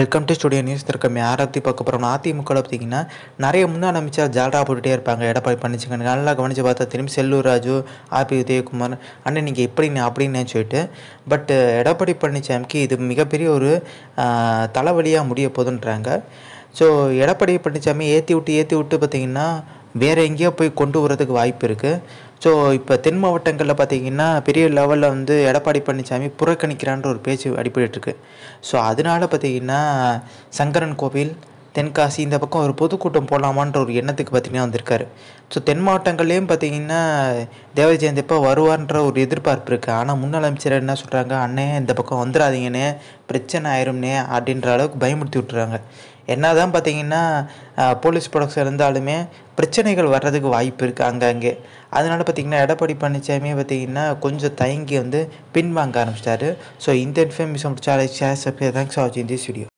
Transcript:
welcome to studio news திருக்கம் யாரை பார்க்க போகிறோம் அதிமுக பார்த்தீங்கன்னா நிறைய முன்னாள் அமைச்சர் ஜால்ரா போட்டுகிட்டே இருப்பாங்க எடப்பாடி பழனிசாமி நல்லா கவனித்து பார்த்தா திரும்பி செல்லூர் ராஜு ஆபி உதயகுமார் அண்ணன் நீங்கள் எப்படின்னு அப்படின்னு சொல்லிட்டு பட் எடப்பாடி பழனிசாமிக்கு இது மிகப்பெரிய ஒரு தலைவலியாக முடிய போதுன்றாங்க ஸோ எடப்பாடி பழனிசாமி ஏற்றி விட்டு ஏற்றி விட்டு பார்த்திங்கன்னா வேறு எங்கேயோ போய் கொண்டு வரதுக்கு வாய்ப்பு இருக்குது ஸோ இப்போ தென் மாவட்டங்களில் பார்த்திங்கன்னா பெரிய லெவலில் வந்து எடப்பாடி பழனிசாமி புறக்கணிக்கிறான்ற ஒரு பேச்சு அடிபட்டு ஸோ அதனால் பார்த்திங்கன்னா சங்கரன் கோவில் தென்காசி இந்த பக்கம் ஒரு பொதுக்கூட்டம் போடலாமான்ற ஒரு எண்ணத்துக்கு பார்த்திங்கன்னா வந்திருக்காரு ஸோ தென் மாவட்டங்கள்லேயும் பார்த்திங்கன்னா தேவ ஜெயந்திப்பா வருவார்ன்ற ஒரு எதிர்பார்ப்பு இருக்குது ஆனால் முன்னாள் அமைச்சர் என்ன சொல்கிறாங்க அண்ணே இந்த பக்கம் வந்துடாதீங்கண்ணே பிரச்சனை ஆயிரும்னே அப்படின்ற அளவுக்கு பயமுறுத்தி விட்டுறாங்க என்ன தான் பார்த்திங்கன்னா போலீஸ் ப்ரொடக்ஷன் இருந்தாலுமே பிரச்சனைகள் வர்றதுக்கு வாய்ப்பு இருக்குது அங்கங்கே அதனால் பார்த்திங்கன்னா எடப்பாடி பழனிசாமி பார்த்திங்கன்னா கொஞ்சம் தயங்கி வந்து பின்வாங்க ஆரம்பிச்சிட்டாரு ஸோ இந்த இன்ஃபர்மேஷன் பிடிச்சா சேர் தேங்க்ஸ் ஃபார் வாட்சிங் திஸ் வீடியோ